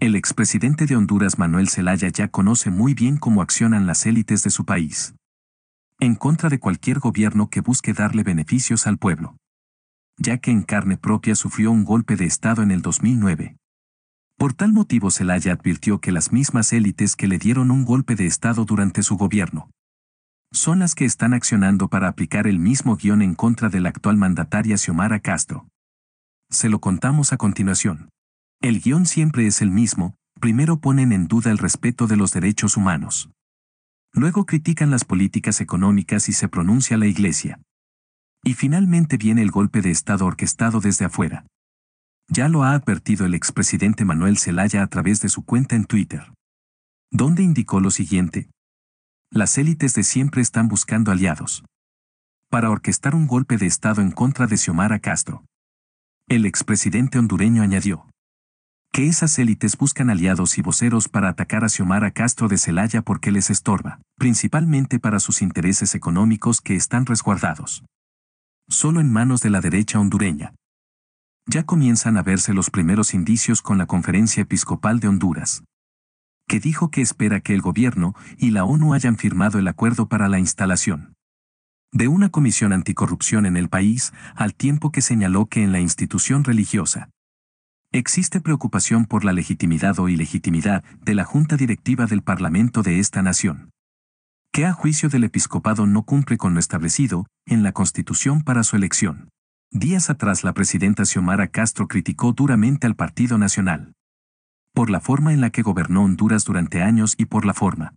El expresidente de Honduras Manuel Zelaya ya conoce muy bien cómo accionan las élites de su país. En contra de cualquier gobierno que busque darle beneficios al pueblo. Ya que en carne propia sufrió un golpe de Estado en el 2009. Por tal motivo Zelaya advirtió que las mismas élites que le dieron un golpe de Estado durante su gobierno son las que están accionando para aplicar el mismo guión en contra de la actual mandataria Xiomara Castro. Se lo contamos a continuación. El guión siempre es el mismo, primero ponen en duda el respeto de los derechos humanos. Luego critican las políticas económicas y se pronuncia la Iglesia. Y finalmente viene el golpe de Estado orquestado desde afuera. Ya lo ha advertido el expresidente Manuel Zelaya a través de su cuenta en Twitter, donde indicó lo siguiente. Las élites de siempre están buscando aliados. Para orquestar un golpe de Estado en contra de Xiomara Castro. El expresidente hondureño añadió que esas élites buscan aliados y voceros para atacar a Xiomara Castro de Celaya porque les estorba, principalmente para sus intereses económicos que están resguardados. Solo en manos de la derecha hondureña. Ya comienzan a verse los primeros indicios con la Conferencia Episcopal de Honduras, que dijo que espera que el gobierno y la ONU hayan firmado el acuerdo para la instalación de una comisión anticorrupción en el país, al tiempo que señaló que en la institución religiosa Existe preocupación por la legitimidad o ilegitimidad de la Junta Directiva del Parlamento de esta nación, que a juicio del episcopado no cumple con lo establecido en la Constitución para su elección. Días atrás la presidenta Xiomara Castro criticó duramente al Partido Nacional por la forma en la que gobernó Honduras durante años y por la forma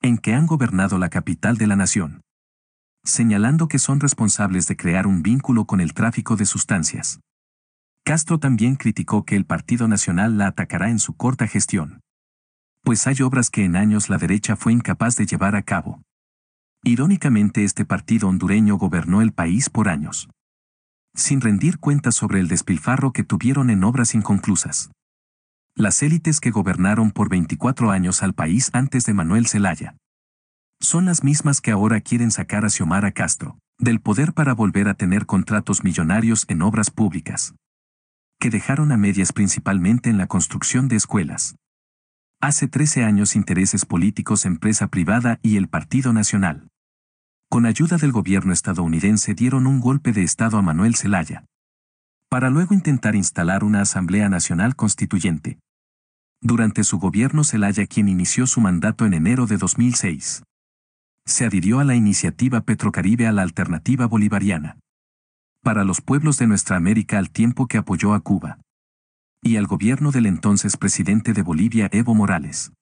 en que han gobernado la capital de la nación, señalando que son responsables de crear un vínculo con el tráfico de sustancias Castro también criticó que el Partido Nacional la atacará en su corta gestión. Pues hay obras que en años la derecha fue incapaz de llevar a cabo. Irónicamente este partido hondureño gobernó el país por años. Sin rendir cuentas sobre el despilfarro que tuvieron en obras inconclusas. Las élites que gobernaron por 24 años al país antes de Manuel Zelaya. Son las mismas que ahora quieren sacar a Xiomara Castro del poder para volver a tener contratos millonarios en obras públicas que dejaron a medias principalmente en la construcción de escuelas. Hace 13 años intereses políticos, empresa privada y el Partido Nacional. Con ayuda del gobierno estadounidense dieron un golpe de Estado a Manuel Zelaya. Para luego intentar instalar una Asamblea Nacional Constituyente. Durante su gobierno Zelaya quien inició su mandato en enero de 2006. Se adhirió a la iniciativa Petrocaribe a la alternativa bolivariana para los pueblos de nuestra América al tiempo que apoyó a Cuba y al gobierno del entonces presidente de Bolivia Evo Morales.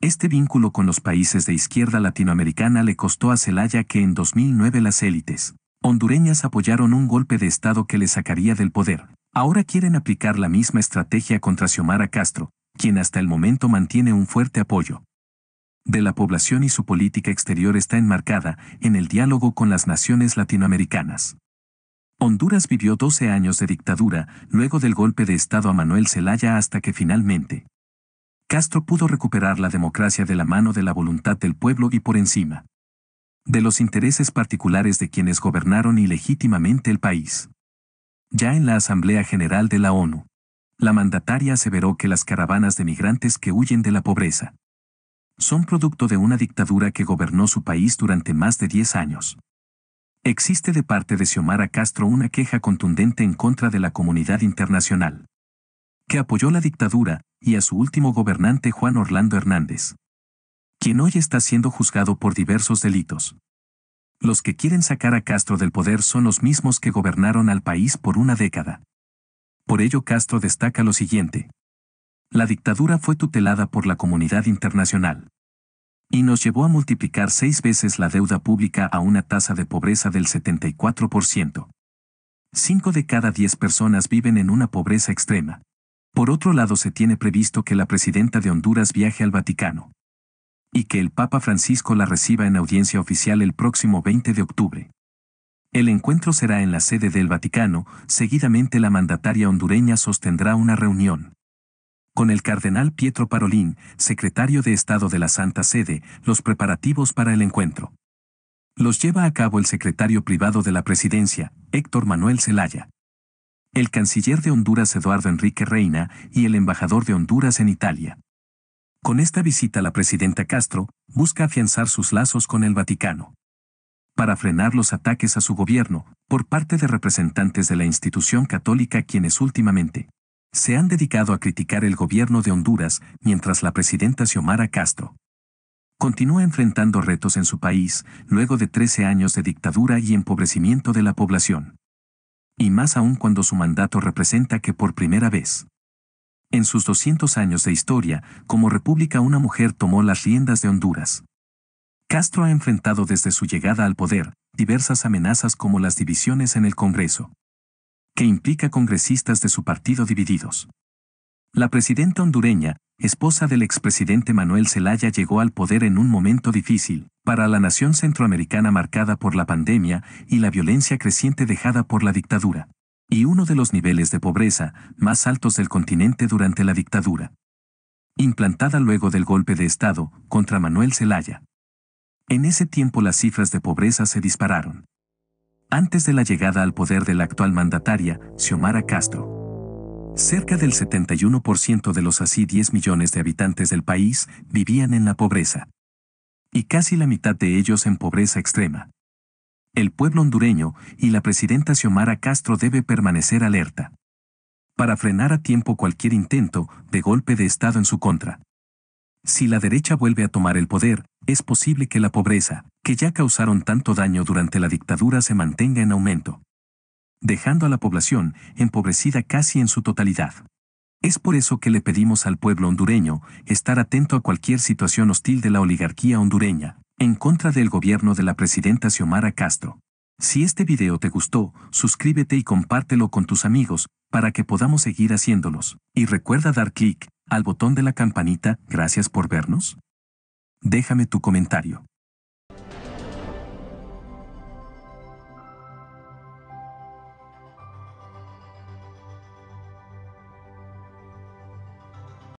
Este vínculo con los países de izquierda latinoamericana le costó a Celaya que en 2009 las élites hondureñas apoyaron un golpe de Estado que le sacaría del poder. Ahora quieren aplicar la misma estrategia contra Xiomara Castro, quien hasta el momento mantiene un fuerte apoyo de la población y su política exterior está enmarcada en el diálogo con las naciones latinoamericanas. Honduras vivió 12 años de dictadura, luego del golpe de Estado a Manuel Zelaya hasta que finalmente Castro pudo recuperar la democracia de la mano de la voluntad del pueblo y por encima de los intereses particulares de quienes gobernaron ilegítimamente el país. Ya en la Asamblea General de la ONU, la mandataria aseveró que las caravanas de migrantes que huyen de la pobreza son producto de una dictadura que gobernó su país durante más de 10 años. Existe de parte de Xiomara Castro una queja contundente en contra de la comunidad internacional, que apoyó la dictadura y a su último gobernante Juan Orlando Hernández, quien hoy está siendo juzgado por diversos delitos. Los que quieren sacar a Castro del poder son los mismos que gobernaron al país por una década. Por ello Castro destaca lo siguiente. La dictadura fue tutelada por la comunidad internacional y nos llevó a multiplicar seis veces la deuda pública a una tasa de pobreza del 74%. Cinco de cada diez personas viven en una pobreza extrema. Por otro lado, se tiene previsto que la presidenta de Honduras viaje al Vaticano y que el Papa Francisco la reciba en audiencia oficial el próximo 20 de octubre. El encuentro será en la sede del Vaticano, seguidamente la mandataria hondureña sostendrá una reunión con el cardenal Pietro Parolín, secretario de Estado de la Santa Sede, los preparativos para el encuentro. Los lleva a cabo el secretario privado de la presidencia, Héctor Manuel Zelaya. El canciller de Honduras Eduardo Enrique Reina y el embajador de Honduras en Italia. Con esta visita la presidenta Castro busca afianzar sus lazos con el Vaticano para frenar los ataques a su gobierno por parte de representantes de la institución católica quienes últimamente se han dedicado a criticar el gobierno de Honduras mientras la presidenta Xiomara Castro continúa enfrentando retos en su país luego de 13 años de dictadura y empobrecimiento de la población. Y más aún cuando su mandato representa que por primera vez, en sus 200 años de historia, como república una mujer tomó las riendas de Honduras. Castro ha enfrentado desde su llegada al poder diversas amenazas como las divisiones en el Congreso, que implica congresistas de su partido divididos. La presidenta hondureña, esposa del expresidente Manuel Zelaya, llegó al poder en un momento difícil, para la nación centroamericana marcada por la pandemia y la violencia creciente dejada por la dictadura, y uno de los niveles de pobreza más altos del continente durante la dictadura, implantada luego del golpe de Estado contra Manuel Zelaya. En ese tiempo las cifras de pobreza se dispararon antes de la llegada al poder de la actual mandataria, Xiomara Castro. Cerca del 71% de los así 10 millones de habitantes del país vivían en la pobreza. Y casi la mitad de ellos en pobreza extrema. El pueblo hondureño y la presidenta Xiomara Castro debe permanecer alerta. Para frenar a tiempo cualquier intento de golpe de Estado en su contra. Si la derecha vuelve a tomar el poder, es posible que la pobreza, que ya causaron tanto daño durante la dictadura se mantenga en aumento, dejando a la población empobrecida casi en su totalidad. Es por eso que le pedimos al pueblo hondureño estar atento a cualquier situación hostil de la oligarquía hondureña, en contra del gobierno de la presidenta Xiomara Castro. Si este video te gustó, suscríbete y compártelo con tus amigos, para que podamos seguir haciéndolos. Y recuerda dar clic al botón de la campanita, gracias por vernos. Déjame tu comentario.